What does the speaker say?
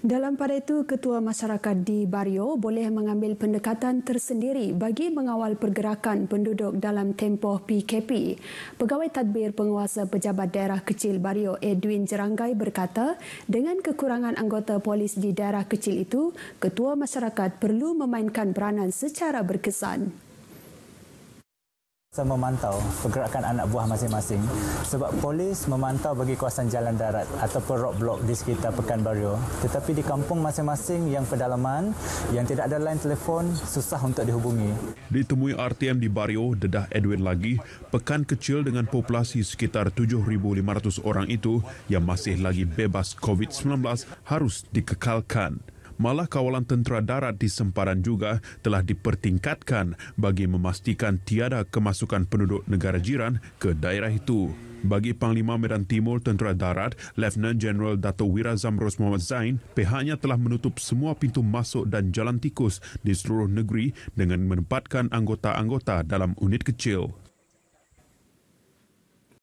Dalam pada itu, Ketua Masyarakat di Barrio boleh mengambil pendekatan tersendiri bagi mengawal pergerakan penduduk dalam tempoh PKP. Pegawai Tadbir Penguasa Pejabat Daerah Kecil Barrio Edwin Jeranggai berkata, dengan kekurangan anggota polis di daerah kecil itu, Ketua Masyarakat perlu memainkan peranan secara berkesan sentiasa memantau pergerakan anak buah masing-masing sebab polis memantau bagi kawasan jalan darat atau ataupun roadblock di sekitar Pekan Barrio, Tetapi di kampung masing-masing yang pedalaman, yang tidak ada line telefon, susah untuk dihubungi. Ditemui RTM di Barrio, dedah Edwin lagi, pekan kecil dengan populasi sekitar 7,500 orang itu yang masih lagi bebas COVID-19 harus dikekalkan malah kawalan tentera darat di Semparan juga telah dipertingkatkan bagi memastikan tiada kemasukan penduduk negara jiran ke daerah itu. Bagi Panglima Medan Timur Tentera Darat, Lieutenant General Dato Wira Zamros Muhammad Zain, pihaknya telah menutup semua pintu masuk dan jalan tikus di seluruh negeri dengan menempatkan anggota-anggota dalam unit kecil.